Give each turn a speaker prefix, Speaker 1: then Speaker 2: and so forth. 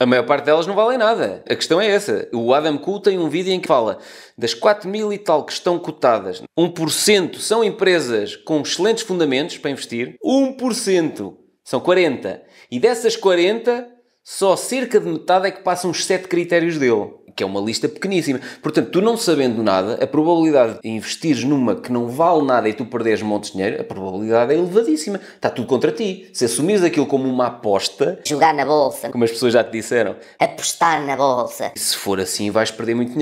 Speaker 1: A maior parte delas não valem nada. A questão é essa. O Adam Kuhl tem um vídeo em que fala das 4 mil e tal que estão cotadas, 1% são empresas com excelentes fundamentos para investir, 1% são 40. E dessas 40, só cerca de metade é que passam os 7 critérios dele que é uma lista pequeníssima. Portanto, tu não sabendo nada, a probabilidade de investires numa que não vale nada e tu perderes monte de dinheiro, a probabilidade é elevadíssima. Está tudo contra ti. Se assumires aquilo como uma aposta...
Speaker 2: Jogar na bolsa. Como as pessoas já te disseram. Apostar na bolsa. Se for assim, vais perder muito dinheiro.